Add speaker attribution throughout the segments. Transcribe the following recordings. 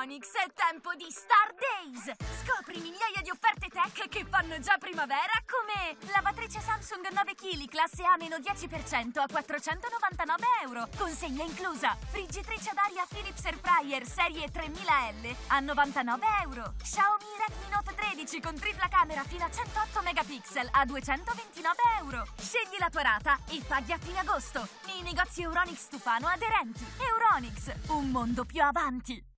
Speaker 1: Electronics è tempo di Star Days! Scopri migliaia di offerte tech che fanno già primavera come lavatrice Samsung 9 kg classe A-10% a 499 euro, consegna inclusa, friggitrice ad aria Philips Air Fryer serie 3000L a 99 euro, Xiaomi Redmi Note 13 con tripla camera fino a 108 megapixel a 229 euro. Scegli la tua rata e paghi a fine agosto nei negozi Euronics Stufano aderenti. Euronics, un mondo più avanti.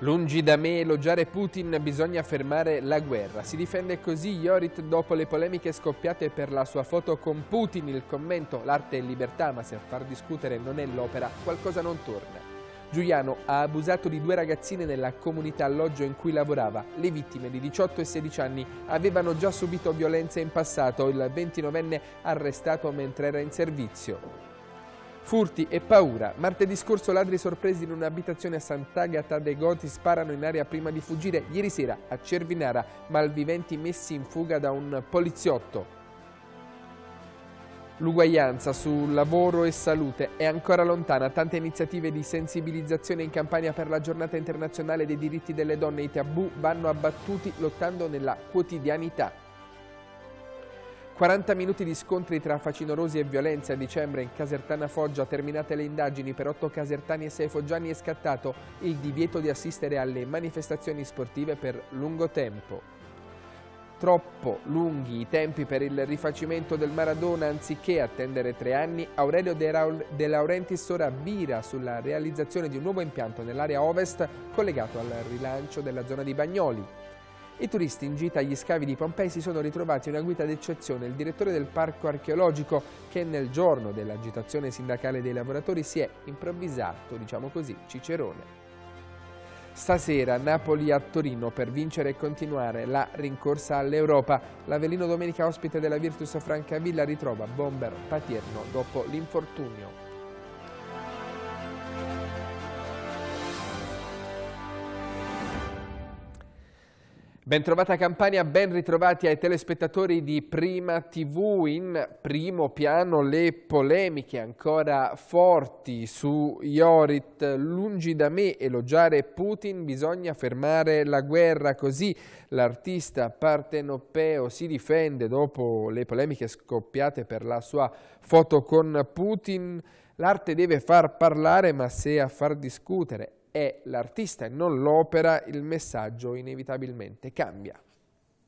Speaker 2: Lungi da me elogiare Putin, bisogna fermare la guerra. Si difende così Iorit dopo le polemiche scoppiate per la sua foto con Putin. Il commento L'arte è libertà, ma se a far discutere non è l'opera, qualcosa non torna. Giuliano ha abusato di due ragazzine nella comunità alloggio in cui lavorava. Le vittime di 18 e 16 anni avevano già subito violenza in passato, il 29enne arrestato mentre era in servizio. Furti e paura. Martedì scorso ladri sorpresi in un'abitazione a Sant'Agata dei Goti sparano in aria prima di fuggire. Ieri sera a Cervinara malviventi messi in fuga da un poliziotto. L'uguaglianza su lavoro e salute è ancora lontana, tante iniziative di sensibilizzazione in campagna per la giornata internazionale dei diritti delle donne e i tabù vanno abbattuti lottando nella quotidianità. 40 minuti di scontri tra facinorosi e violenza a dicembre in Casertana Foggia, terminate le indagini per 8 casertani e 6 foggiani è scattato il divieto di assistere alle manifestazioni sportive per lungo tempo. Troppo lunghi i tempi per il rifacimento del Maradona anziché attendere tre anni, Aurelio De, Raul De Laurentiis ora vira sulla realizzazione di un nuovo impianto nell'area ovest collegato al rilancio della zona di Bagnoli. I turisti in gita agli scavi di Pompei si sono ritrovati una guida d'eccezione, il direttore del parco archeologico che nel giorno dell'agitazione sindacale dei lavoratori si è improvvisato, diciamo così, cicerone. Stasera Napoli a Torino per vincere e continuare la rincorsa all'Europa. L'Avellino domenica ospite della Virtus Francavilla ritrova Bomber Patierno dopo l'infortunio Bentrovata Campania, ben ritrovati ai telespettatori di Prima TV. In primo piano le polemiche ancora forti su Iorit. Lungi da me elogiare Putin, bisogna fermare la guerra. Così l'artista partenopeo si difende dopo le polemiche scoppiate per la sua foto con Putin. L'arte deve far parlare, ma se a far discutere è l'artista e non l'opera, il messaggio inevitabilmente cambia.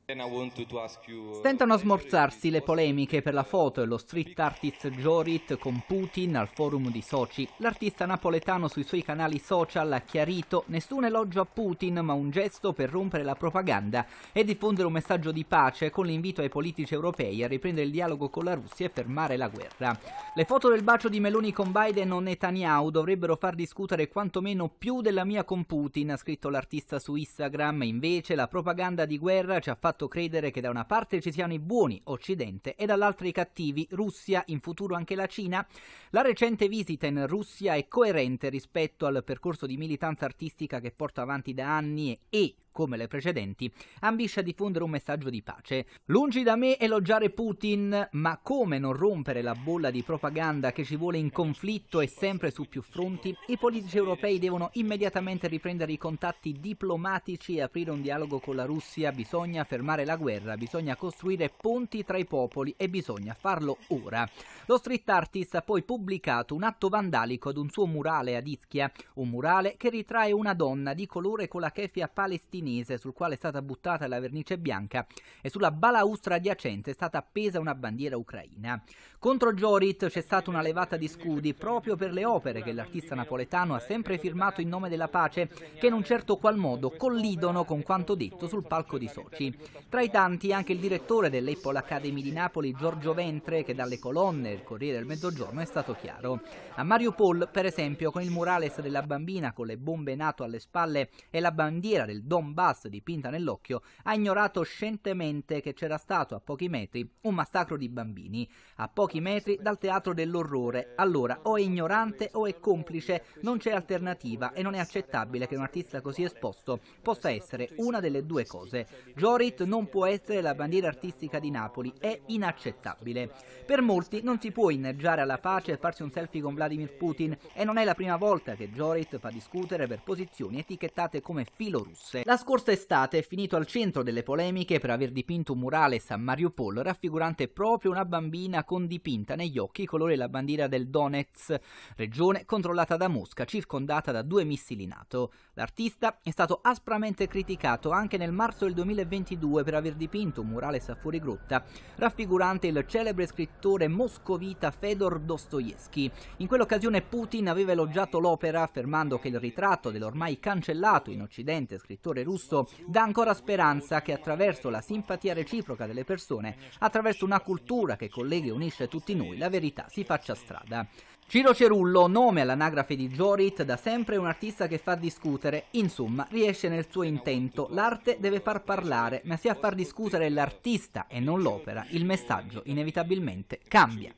Speaker 2: Uh, Stentano a smorzarsi le polemiche per la foto e lo street
Speaker 3: artist Jorit con Putin al forum di Sochi. L'artista napoletano sui suoi canali social ha chiarito nessun elogio a Putin ma un gesto per rompere la propaganda e diffondere un messaggio di pace con l'invito ai politici europei a riprendere il dialogo con la Russia e fermare la guerra. Le foto del bacio di Meloni con Biden o Netanyahu dovrebbero far discutere quantomeno più della mia con Putin, ha scritto l'artista su Instagram. Invece la propaganda di guerra ci ha fatto fatto credere che da una parte ci siano i buoni, Occidente, e dall'altra i cattivi, Russia, in futuro anche la Cina? La recente visita in Russia è coerente rispetto al percorso di militanza artistica che porta avanti da anni e, e come le precedenti, ambisce a diffondere un messaggio di pace. Lungi da me elogiare Putin, ma come non rompere la bolla di propaganda che ci vuole in conflitto e sempre su più fronti? I politici europei devono immediatamente riprendere i contatti diplomatici e aprire un dialogo con la Russia. Bisogna fermare la guerra, bisogna costruire ponti tra i popoli e bisogna farlo ora. Lo street artist ha poi pubblicato un atto vandalico ad un suo murale ad Ischia, un murale che ritrae una donna di colore con la kefia palestinese cinese sul quale è stata buttata la vernice bianca e sulla balaustra adiacente è stata appesa una bandiera ucraina. Contro Giorit c'è stata una levata di scudi proprio per le opere che l'artista napoletano ha sempre firmato in nome della pace, che in un certo qual modo collidono con quanto detto sul palco di Sochi. Tra i tanti anche il direttore dell'Apple Academy di Napoli, Giorgio Ventre, che dalle colonne del Corriere del Mezzogiorno è stato chiaro. A Mario Mariupol, per esempio, con il murales della bambina con le bombe nato alle spalle e la bandiera del Don basso dipinta nell'occhio, ha ignorato scientemente che c'era stato a pochi metri un massacro di bambini, a pochi metri dal teatro dell'orrore. Allora o è ignorante o è complice, non c'è alternativa e non è accettabile che un artista così esposto possa essere una delle due cose. Jorit non può essere la bandiera artistica di Napoli, è inaccettabile. Per molti non si può inneggiare alla pace e farsi un selfie con Vladimir Putin e non è la prima volta che Jorit fa discutere per posizioni etichettate come filorusse. La la scorsa estate è finito al centro delle polemiche per aver dipinto un murale San Mario Polo raffigurante proprio una bambina con dipinta negli occhi i colori della bandiera del Donetsk, regione controllata da Mosca, circondata da due missili NATO. L'artista è stato aspramente criticato anche nel marzo del 2022 per aver dipinto un murale Safuri Grotta raffigurante il celebre scrittore moscovita Fedor Dostoevsky. In quell'occasione Putin aveva elogiato l'opera affermando che il ritratto dell'ormai cancellato in Occidente scrittore Russo dà ancora speranza che attraverso la simpatia reciproca delle persone, attraverso una cultura che colleghi e unisce tutti noi, la verità si faccia strada. Ciro Cerullo, nome all'anagrafe di Jorit, da sempre un artista che fa discutere, insomma riesce nel suo intento, l'arte deve far parlare, ma se a far discutere l'artista e non l'opera, il messaggio inevitabilmente cambia.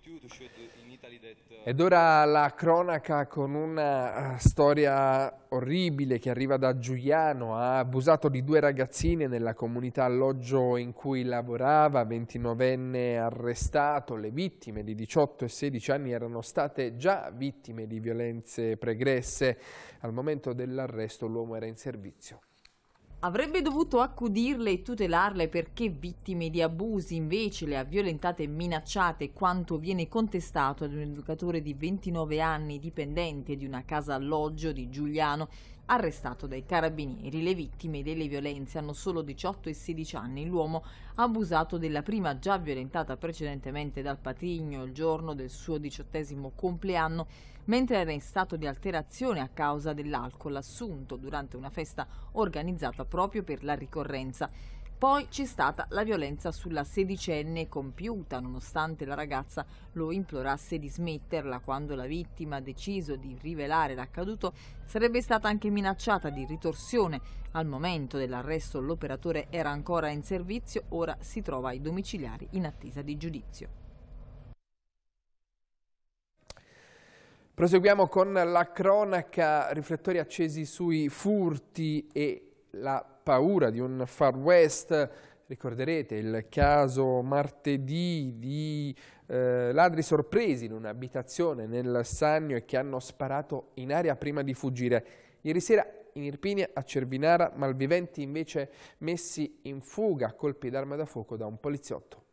Speaker 2: Ed ora la cronaca con una eh, storia orribile che arriva da Giuliano. Ha abusato di due ragazzine nella comunità alloggio in cui lavorava, 29enne arrestato. Le vittime di 18 e 16 anni erano state già vittime di violenze pregresse. Al momento dell'arresto l'uomo era in servizio.
Speaker 4: Avrebbe dovuto accudirle e tutelarle perché vittime di abusi invece le ha violentate e minacciate quanto viene contestato ad un educatore di 29 anni dipendente di una casa alloggio di Giuliano arrestato dai carabinieri. Le vittime delle violenze hanno solo 18 e 16 anni. L'uomo ha abusato della prima già violentata precedentemente dal patrigno il giorno del suo diciottesimo compleanno, mentre era in stato di alterazione a causa dell'alcol assunto durante una festa organizzata proprio per la ricorrenza. Poi c'è stata la violenza sulla sedicenne compiuta, nonostante la ragazza lo implorasse di smetterla quando la vittima ha deciso di rivelare l'accaduto, sarebbe stata anche minacciata di ritorsione. Al momento dell'arresto l'operatore era ancora in servizio, ora si trova ai domiciliari in attesa di giudizio.
Speaker 2: Proseguiamo con la cronaca, riflettori accesi sui furti e la paura di un far west. Ricorderete il caso martedì di eh, ladri sorpresi in un'abitazione nel Sannio e che hanno sparato in aria prima di fuggire. Ieri sera in Irpinia, a Cervinara, malviventi invece messi in fuga a colpi d'arma da fuoco da un poliziotto.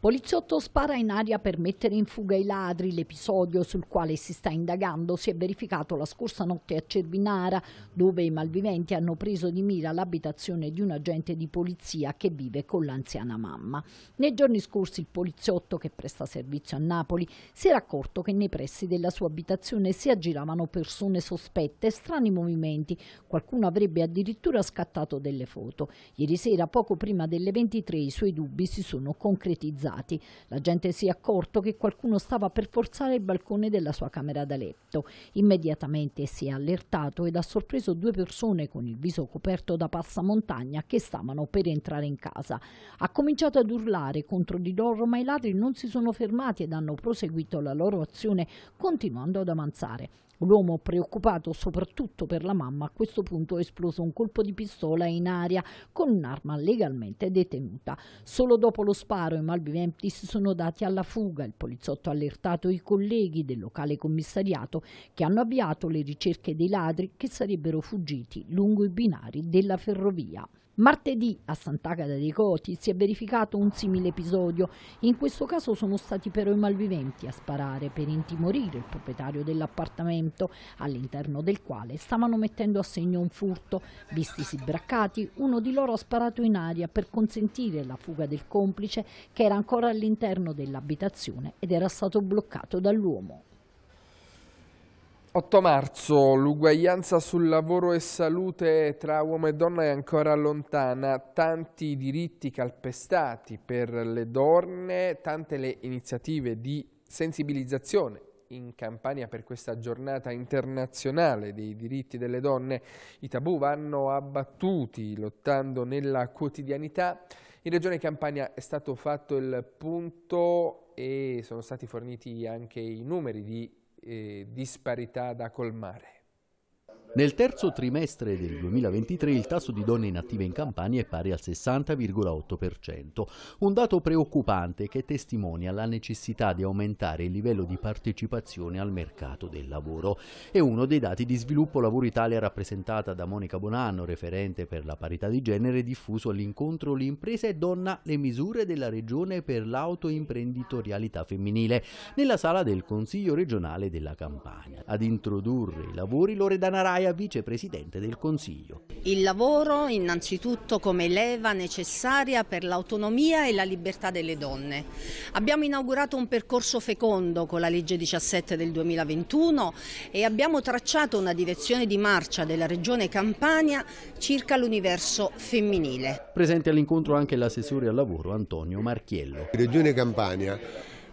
Speaker 1: Poliziotto spara in aria per mettere in fuga i ladri. L'episodio sul quale si sta indagando si è verificato la scorsa notte a Cervinara, dove i malviventi hanno preso di mira l'abitazione di un agente di polizia che vive con l'anziana mamma. Nei giorni scorsi il poliziotto, che presta servizio a Napoli, si era accorto che nei pressi della sua abitazione si aggiravano persone sospette, strani movimenti. Qualcuno avrebbe addirittura scattato delle foto. Ieri sera, poco prima delle 23, i suoi dubbi si sono concretizzati usati. La gente si è accorto che qualcuno stava per forzare il balcone della sua camera da letto. Immediatamente si è allertato ed ha sorpreso due persone con il viso coperto da passamontagna che stavano per entrare in casa. Ha cominciato ad urlare contro di loro, ma i ladri non si sono fermati ed hanno proseguito la loro azione continuando ad avanzare. L'uomo, preoccupato soprattutto per la mamma, a questo punto è esploso un colpo di pistola in aria con un'arma legalmente detenuta. Solo dopo lo sparo i malviventi si sono dati alla fuga. Il poliziotto ha allertato i colleghi del locale commissariato che hanno avviato le ricerche dei ladri che sarebbero fuggiti lungo i binari della ferrovia. Martedì a Sant'Agata dei Coti si è verificato un simile episodio. In questo caso sono stati però i malviventi a sparare per intimorire il proprietario dell'appartamento all'interno del quale stavano mettendo a segno un furto. Visti si braccati, uno di loro ha sparato in aria per consentire la fuga del complice che era ancora all'interno dell'abitazione ed era stato bloccato dall'uomo.
Speaker 2: 8 marzo, l'uguaglianza sul lavoro e salute tra uomo e donna è ancora lontana, tanti diritti calpestati per le donne, tante le iniziative di sensibilizzazione in campagna per questa giornata internazionale dei diritti delle donne. I tabù vanno abbattuti lottando nella quotidianità. In Regione Campania è stato fatto il punto e sono stati forniti anche i numeri di eh, disparità da colmare.
Speaker 5: Nel terzo trimestre del 2023 il tasso di donne inattive in Campania è pari al 60,8%, un dato preoccupante che testimonia la necessità di aumentare il livello di partecipazione al mercato del lavoro. È uno dei dati di sviluppo Lavoro Italia rappresentata da Monica Bonanno, referente per la parità di genere, diffuso all'incontro L'impresa e donna, le misure della Regione per l'autoimprenditorialità femminile, nella sala del Consiglio regionale della Campania. Ad introdurre i lavori Loredana Rai Zaia, vicepresidente del Consiglio.
Speaker 4: Il lavoro innanzitutto come leva necessaria per l'autonomia e la libertà delle donne. Abbiamo inaugurato un percorso fecondo con la legge 17 del 2021 e abbiamo tracciato una direzione di marcia della regione Campania circa l'universo femminile.
Speaker 5: Presente all'incontro anche l'assessore al lavoro Antonio Marchiello. Regione Campania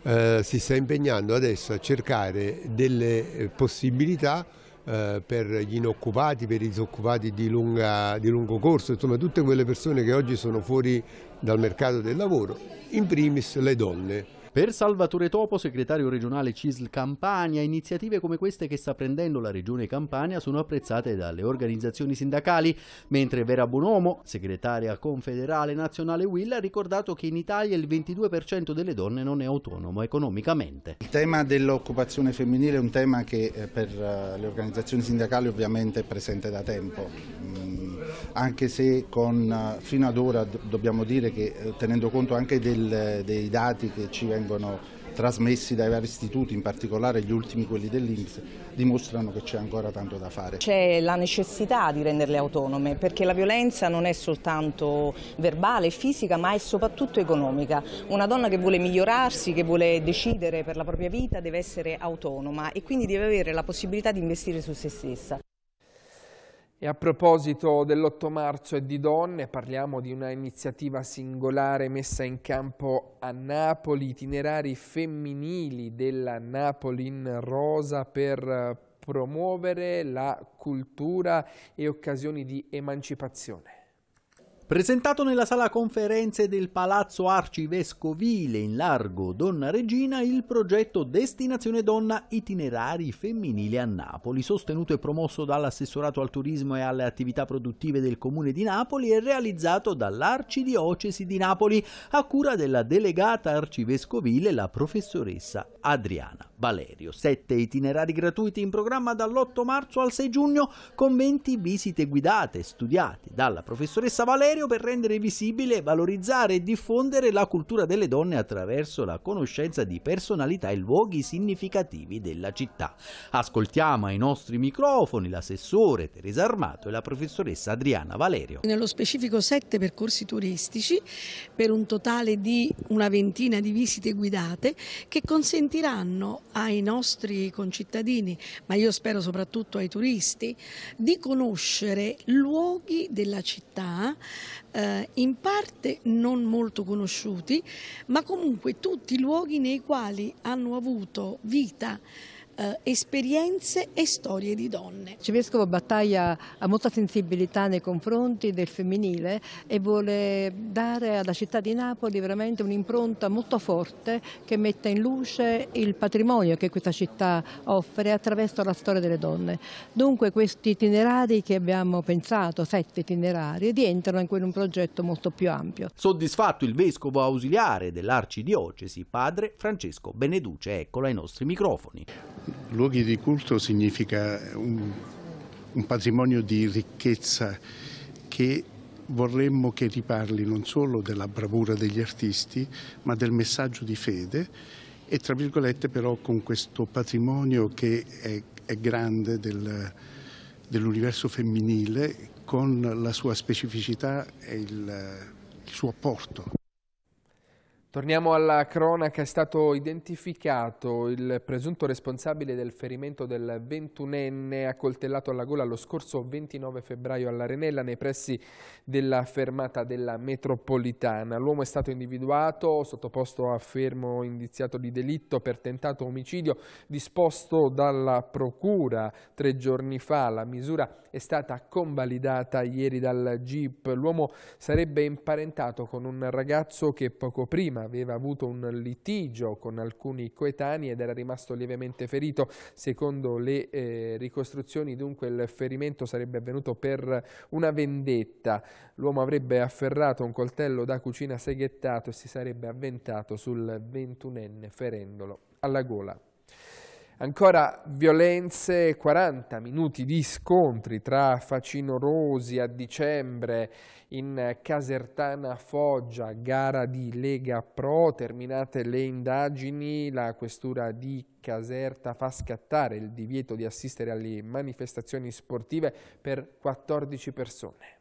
Speaker 5: eh, si sta impegnando adesso a cercare delle eh, possibilità eh, per gli inoccupati, per i disoccupati di, lunga, di lungo corso, insomma tutte quelle persone che oggi sono fuori dal mercato del lavoro, in primis le donne. Per Salvatore Topo, segretario regionale CISL Campania, iniziative come queste che sta prendendo la regione Campania sono apprezzate dalle organizzazioni sindacali, mentre Vera Bonomo, segretaria confederale nazionale Will, ha ricordato che in Italia il 22% delle donne non è autonomo economicamente. Il tema dell'occupazione femminile è un tema che eh, per eh, le organizzazioni sindacali ovviamente è presente da tempo mm, anche se con, eh, fino ad ora dobbiamo dire che eh, tenendo conto anche del, dei dati che ci vengono trasmessi dai vari istituti, in particolare gli ultimi quelli dell'Inps, dimostrano che c'è ancora tanto da fare.
Speaker 4: C'è la necessità di renderle autonome perché la violenza non è soltanto verbale, fisica, ma è soprattutto economica. Una donna che vuole migliorarsi, che vuole decidere per la propria vita, deve essere autonoma e quindi deve avere la possibilità di investire su se stessa.
Speaker 2: E a proposito dell'8 marzo e di donne, parliamo di una iniziativa singolare messa in campo a Napoli, itinerari femminili della Napoli in rosa per eh, promuovere la cultura e occasioni di emancipazione.
Speaker 5: Presentato nella sala conferenze del Palazzo Arcivescovile in largo Donna Regina il progetto Destinazione Donna Itinerari Femminili a Napoli, sostenuto e promosso dall'assessorato al turismo e alle attività produttive del Comune di Napoli è realizzato dall'Arcidiocesi di Napoli a cura della delegata arcivescovile la professoressa Adriana Valerio. Sette itinerari gratuiti in programma dall'8 marzo al 6 giugno con 20 visite guidate studiate dalla professoressa Valerio per rendere visibile, valorizzare e diffondere la cultura delle donne attraverso la conoscenza di personalità e luoghi significativi della città. Ascoltiamo ai nostri microfoni l'assessore Teresa Armato e la professoressa Adriana Valerio.
Speaker 1: Nello specifico sette percorsi turistici per un totale di una ventina di visite guidate che consentiranno ai nostri concittadini, ma io spero soprattutto ai turisti, di conoscere luoghi della città eh, in parte non molto conosciuti, ma comunque tutti luoghi nei quali hanno avuto vita eh, esperienze e storie di donne. Il Civescovo Battaglia ha molta sensibilità nei confronti del femminile e vuole dare alla città di Napoli veramente un'impronta molto forte che metta in luce il patrimonio che questa città offre attraverso la storia delle donne. Dunque questi itinerari che abbiamo pensato, sette itinerari, rientrano in un progetto molto più ampio.
Speaker 5: Soddisfatto il vescovo ausiliare dell'arcidiocesi, padre Francesco Beneduce, eccolo ai nostri microfoni. Luoghi di culto significa un, un patrimonio di ricchezza che vorremmo che riparli non solo della bravura degli artisti, ma del messaggio di fede e tra virgolette però con questo patrimonio che è, è grande del, dell'universo femminile con la sua specificità e il, il suo
Speaker 2: apporto. Torniamo alla cronaca, è stato identificato il presunto responsabile del ferimento del 21enne accoltellato alla gola lo scorso 29 febbraio all'Arenella nei pressi della fermata della metropolitana. L'uomo è stato individuato, sottoposto a fermo indiziato di delitto per tentato omicidio disposto dalla procura tre giorni fa. La misura è stata convalidata ieri dal GIP. L'uomo sarebbe imparentato con un ragazzo che poco prima prima aveva avuto un litigio con alcuni coetanei ed era rimasto lievemente ferito. Secondo le eh, ricostruzioni dunque il ferimento sarebbe avvenuto per una vendetta. L'uomo avrebbe afferrato un coltello da cucina seghettato e si sarebbe avventato sul ventunenne ferendolo alla gola. Ancora violenze, 40 minuti di scontri tra facinorosi a dicembre in Casertana Foggia, gara di Lega Pro, terminate le indagini, la questura di Caserta fa scattare il divieto di assistere alle manifestazioni sportive per 14 persone.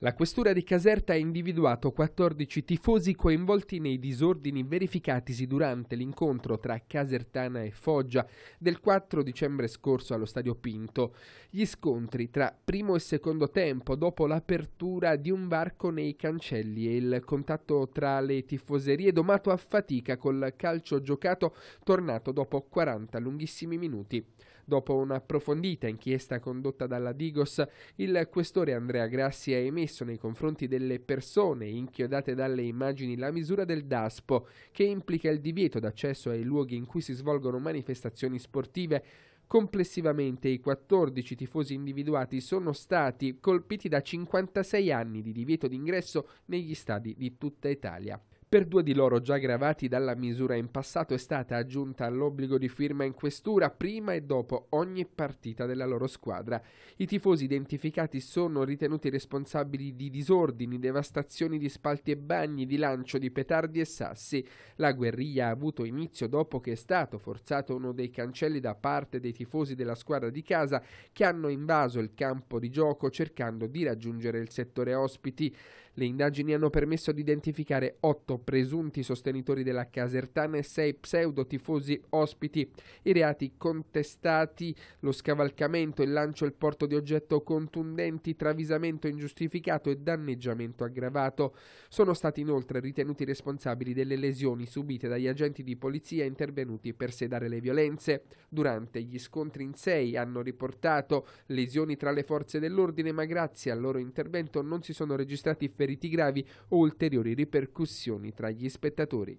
Speaker 2: La questura di Caserta ha individuato 14 tifosi coinvolti nei disordini verificatisi durante l'incontro tra Casertana e Foggia del 4 dicembre scorso allo Stadio Pinto. Gli scontri tra primo e secondo tempo dopo l'apertura di un varco nei cancelli e il contatto tra le tifoserie domato a fatica col calcio giocato tornato dopo 40 lunghissimi minuti. Dopo un'approfondita inchiesta condotta dalla Digos, il questore Andrea Grassi ha emesso nei confronti delle persone inchiodate dalle immagini la misura del DASPO, che implica il divieto d'accesso ai luoghi in cui si svolgono manifestazioni sportive Complessivamente i 14 tifosi individuati sono stati colpiti da 56 anni di divieto d'ingresso negli stadi di tutta Italia. Per due di loro già gravati dalla misura in passato è stata aggiunta l'obbligo di firma in questura prima e dopo ogni partita della loro squadra. I tifosi identificati sono ritenuti responsabili di disordini, devastazioni di spalti e bagni, di lancio di petardi e sassi. La guerriglia ha avuto inizio dopo che è stato forzato uno dei cancelli da parte dei tifosi della squadra di casa che hanno invaso il campo di gioco cercando di raggiungere il settore ospiti. Le indagini hanno permesso di identificare otto presunti sostenitori della Casertana e sei pseudo-tifosi ospiti. I reati contestati, lo scavalcamento, il lancio e il porto di oggetto contundenti, travisamento ingiustificato e danneggiamento aggravato. Sono stati inoltre ritenuti responsabili delle lesioni subite dagli agenti di polizia intervenuti per sedare le violenze. Durante gli scontri in sei hanno riportato lesioni tra le forze dell'ordine, ma grazie al loro intervento non si sono registrati feriti gravi o ulteriori ripercussioni reazioni tra gli spettatori.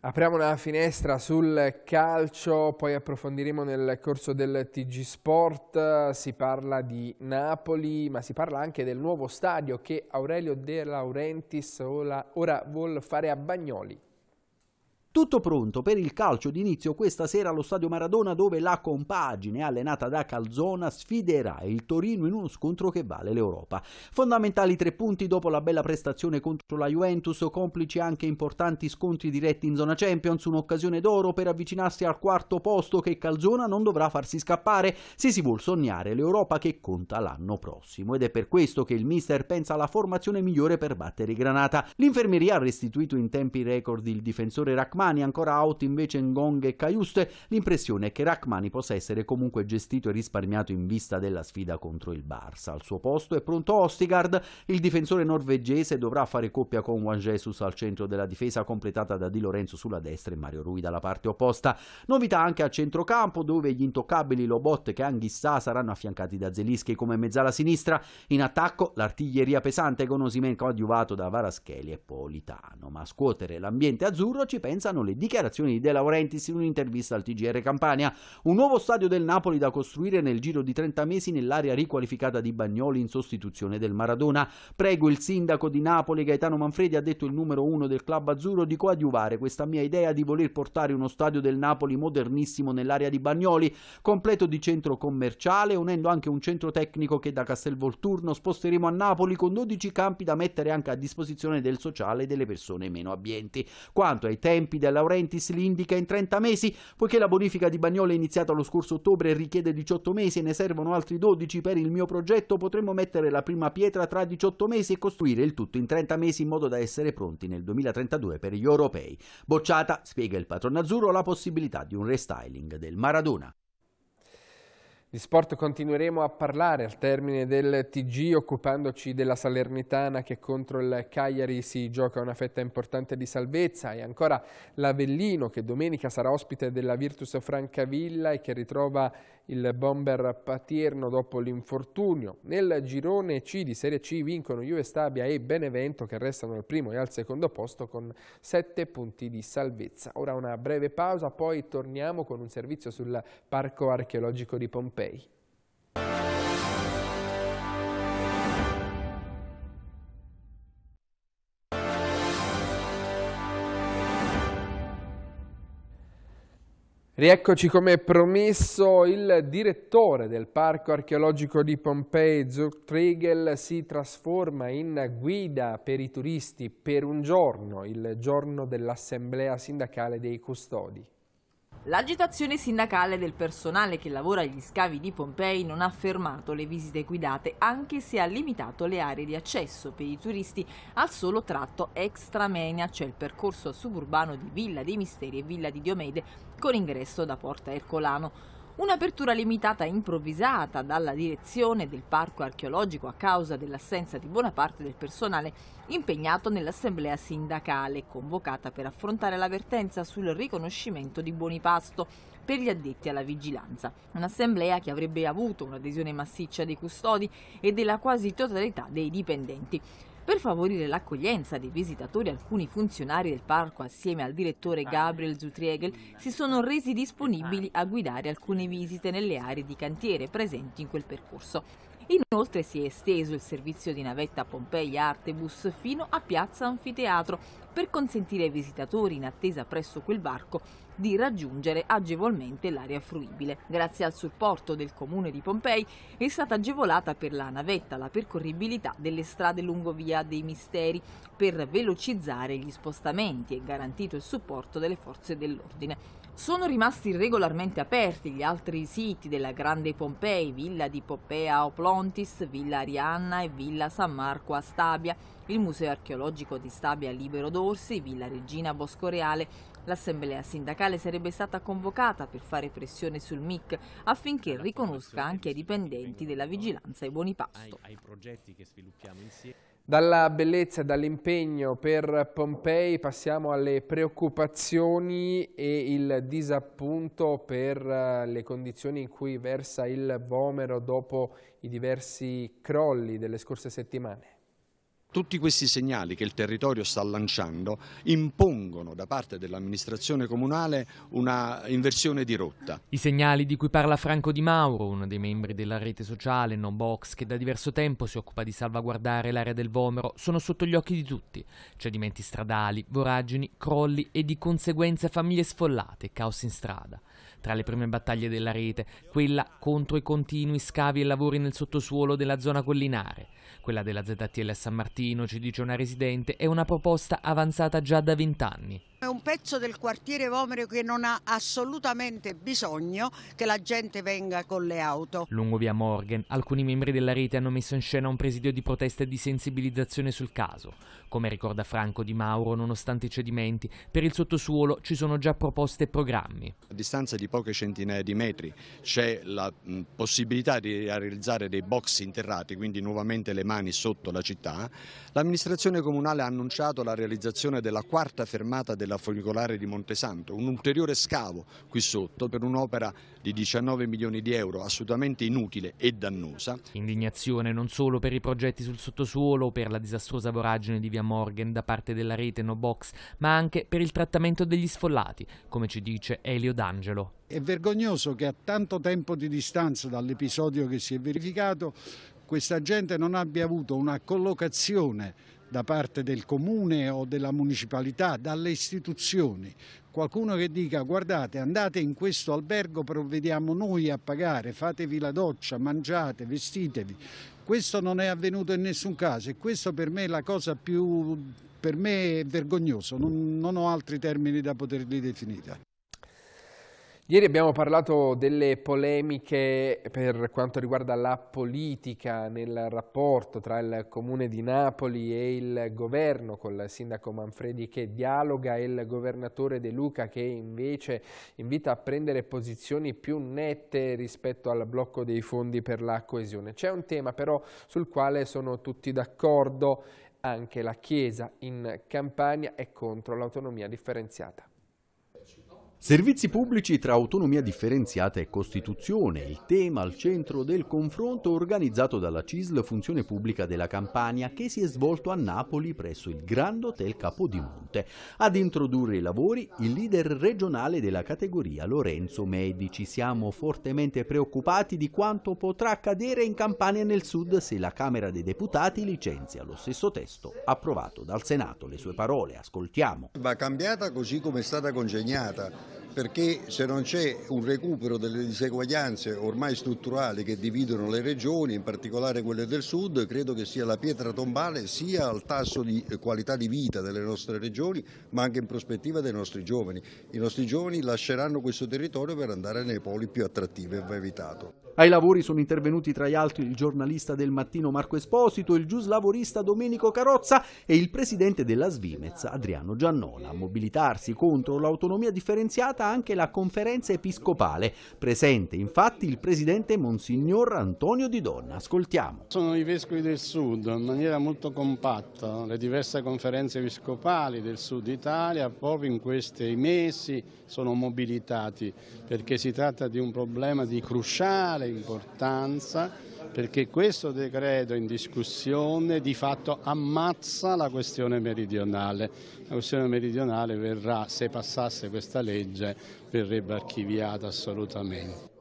Speaker 2: Apriamo una finestra sul calcio, poi approfondiremo nel corso del TG Sport, si parla di Napoli, ma si parla anche del nuovo stadio che Aurelio De Laurentiis ora, ora vuole fare a Bagnoli.
Speaker 5: Tutto pronto per il calcio d'inizio questa sera allo Stadio Maradona dove la compagine allenata da Calzona sfiderà il Torino in uno scontro che vale l'Europa. Fondamentali tre punti dopo la bella prestazione contro la Juventus, complici anche importanti scontri diretti in zona Champions, un'occasione d'oro per avvicinarsi al quarto posto che Calzona non dovrà farsi scappare se si vuol sognare l'Europa che conta l'anno prossimo ed è per questo che il mister pensa alla formazione migliore per battere Granata. L'infermeria ha restituito in tempi record il difensore Rachman Rachmani, ancora out invece Ngong e Caiuste, l'impressione è che Rachmani possa essere comunque gestito e risparmiato in vista della sfida contro il Barça. Al suo posto è pronto Ostigard, il difensore norvegese dovrà fare coppia con Juan Jesus al centro della difesa completata da Di Lorenzo sulla destra e Mario Rui dalla parte opposta. Novità anche a centrocampo dove gli intoccabili Lobot e Anghissà saranno affiancati da Zelischi come mezzala sinistra. In attacco l'artiglieria pesante con Osimen coadiuvato da Varaschelli e Politano. Ma a scuotere l'ambiente azzurro ci pensano Italiano le dichiarazioni di De Laurentiis in un'intervista al TGR Campania. Un nuovo stadio del Napoli da costruire nel giro di 30 mesi nell'area riqualificata di Bagnoli in sostituzione del Maradona. Prego il sindaco di Napoli Gaetano Manfredi, ha detto il numero uno del club azzurro, di coadiuvare questa mia idea di voler portare uno stadio del Napoli modernissimo nell'area di Bagnoli, completo di centro commerciale, unendo anche un centro tecnico che da Castelvolturno sposteremo a Napoli con 12 campi da mettere anche a disposizione del sociale e delle persone meno abbienti. Quanto ai tempi De Laurentiis li indica in 30 mesi, poiché la bonifica di Bagnole è iniziata lo scorso ottobre e richiede 18 mesi e ne servono altri 12 per il mio progetto, potremmo mettere la prima pietra tra 18 mesi e costruire il tutto in 30 mesi in modo da essere pronti nel 2032 per gli europei. Bocciata,
Speaker 2: spiega il patrono azzurro, la possibilità di un restyling del Maradona. Di sport continueremo a parlare al termine del TG occupandoci della Salernitana che contro il Cagliari si gioca una fetta importante di salvezza e ancora l'Avellino che domenica sarà ospite della Virtus Francavilla e che ritrova il bomber Patierno dopo l'infortunio. Nel girone C di Serie C vincono Juve Stabia e Benevento che restano al primo e al secondo posto con 7 punti di salvezza. Ora una breve pausa, poi torniamo con un servizio sul Parco Archeologico di Pompei. Rieccoci come promesso, il direttore del Parco archeologico di Pompei, Zuchtriegel, si trasforma in guida per i turisti per un giorno, il giorno dell'assemblea sindacale dei custodi.
Speaker 4: L'agitazione sindacale del personale che lavora agli scavi di Pompei non ha fermato le visite guidate, anche se ha limitato le aree di accesso per i turisti al solo tratto extramenia, cioè il percorso suburbano di Villa dei Misteri e Villa di Diomede con ingresso da Porta Ercolano. Un'apertura limitata e improvvisata dalla direzione del parco archeologico a causa dell'assenza di buona parte del personale impegnato nell'assemblea sindacale convocata per affrontare l'avvertenza sul riconoscimento di buoni pasto per gli addetti alla vigilanza. Un'assemblea che avrebbe avuto un'adesione massiccia dei custodi e della quasi totalità dei dipendenti. Per favorire l'accoglienza dei visitatori, alcuni funzionari del parco, assieme al direttore Gabriel Zutriegel, si sono resi disponibili a guidare alcune visite nelle aree di cantiere presenti in quel percorso. Inoltre si è esteso il servizio di navetta Pompei Artebus fino a Piazza Anfiteatro per consentire ai visitatori in attesa presso quel barco di raggiungere agevolmente l'area fruibile. Grazie al supporto del Comune di Pompei è stata agevolata per la navetta la percorribilità delle strade lungo via dei Misteri per velocizzare gli spostamenti e garantito il supporto delle forze dell'ordine. Sono rimasti regolarmente aperti gli altri siti della Grande Pompei, Villa di Poppea o Plontis, Villa Arianna e Villa San Marco a Stabia, il Museo archeologico di Stabia Libero d'Orsi, Villa Regina Bosco Reale. L'assemblea sindacale sarebbe stata convocata per fare pressione sul MIC affinché riconosca
Speaker 2: anche ai dipendenti della vigilanza e buoni pasto. Dalla bellezza e dall'impegno per Pompei passiamo alle preoccupazioni e il disappunto per eh, le condizioni in cui versa il Vomero dopo i diversi crolli delle scorse settimane.
Speaker 5: Tutti questi segnali che il territorio sta lanciando impongono da parte dell'amministrazione comunale una inversione di rotta.
Speaker 6: I segnali di cui parla Franco Di Mauro, uno dei membri della rete sociale No Box che da diverso tempo si occupa di salvaguardare l'area del Vomero, sono sotto gli occhi di tutti. Cedimenti stradali, voragini, crolli e di conseguenza famiglie sfollate, caos in strada. Tra le prime battaglie della rete, quella contro i continui scavi e lavori nel sottosuolo della zona collinare, quella della ZTL San Martino Martino, ci dice una residente, è una proposta avanzata già da vent'anni
Speaker 4: è un pezzo del quartiere
Speaker 1: Vomero che non ha assolutamente bisogno che la gente venga con le auto.
Speaker 6: Lungo via Morgan, alcuni membri della rete hanno messo in scena un presidio di protesta e di sensibilizzazione sul caso. Come ricorda Franco Di Mauro, nonostante i cedimenti, per il sottosuolo ci sono già proposte e programmi.
Speaker 5: A distanza di poche centinaia di metri c'è la possibilità di realizzare dei box interrati, quindi nuovamente le mani sotto la città. L'amministrazione comunale ha annunciato la realizzazione della quarta fermata della della funicolare di Montesanto, un ulteriore scavo qui sotto per un'opera di 19 milioni di euro assolutamente
Speaker 6: inutile e dannosa. Indignazione non solo per i progetti sul sottosuolo, per la disastrosa voragine di via Morgan da parte della rete No Box, ma anche per il trattamento degli sfollati, come ci dice Elio D'Angelo.
Speaker 5: È vergognoso che a tanto tempo di distanza dall'episodio che si è verificato questa gente non abbia avuto una collocazione da parte del comune o della municipalità, dalle istituzioni, qualcuno che dica guardate andate in questo albergo provvediamo noi a pagare, fatevi la doccia, mangiate, vestitevi. Questo non è avvenuto in nessun caso e questo per me è la cosa più per me è vergognoso, non, non ho altri termini da poterli definire.
Speaker 2: Ieri abbiamo parlato delle polemiche per quanto riguarda la politica nel rapporto tra il comune di Napoli e il governo, con il sindaco Manfredi che dialoga e il governatore De Luca che invece invita a prendere posizioni più nette rispetto al blocco dei fondi per la coesione. C'è un tema però sul quale sono tutti d'accordo, anche la Chiesa in Campania è contro l'autonomia differenziata.
Speaker 5: Servizi pubblici tra autonomia differenziata e Costituzione, il tema al centro del confronto organizzato dalla CISL Funzione Pubblica della Campania che si è svolto a Napoli presso il Grand Hotel Capodimonte. Ad introdurre i lavori il leader regionale della categoria Lorenzo Medici. Siamo fortemente preoccupati di quanto potrà accadere in Campania nel Sud se la Camera dei Deputati licenzia lo stesso testo approvato dal Senato. Le sue parole, ascoltiamo. Va cambiata così come è stata congegnata perché se non c'è un recupero delle diseguaglianze ormai strutturali che dividono le regioni, in particolare quelle del sud, credo che sia la pietra tombale sia al tasso di qualità di vita delle nostre regioni, ma anche in prospettiva dei nostri giovani. I nostri giovani lasceranno questo territorio per andare nei poli più attrattivi e va evitato. Ai lavori sono intervenuti tra gli altri il giornalista del mattino Marco Esposito, il giuslavorista Domenico Carozza e il presidente della Svimez Adriano Giannola. A mobilitarsi contro l'autonomia differenziata anche la conferenza episcopale, presente infatti il presidente Monsignor Antonio Di Donna. Ascoltiamo. Sono i vescovi del Sud, in maniera molto compatta, le diverse conferenze episcopali del Sud Italia proprio in questi mesi sono mobilitati perché si tratta di un problema di cruciale importanza perché questo decreto in discussione di fatto ammazza la questione meridionale. La questione meridionale verrà, se passasse questa
Speaker 2: legge, verrebbe archiviata assolutamente.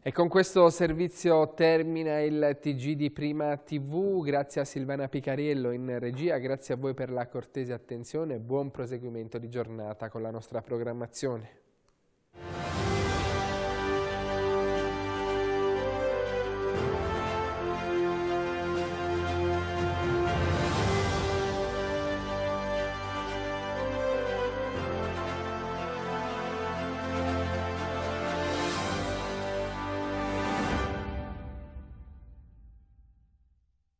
Speaker 2: E con questo servizio termina il TG di Prima TV, grazie a Silvana Picariello in regia, grazie a voi per la cortese attenzione e buon proseguimento di giornata con la nostra programmazione.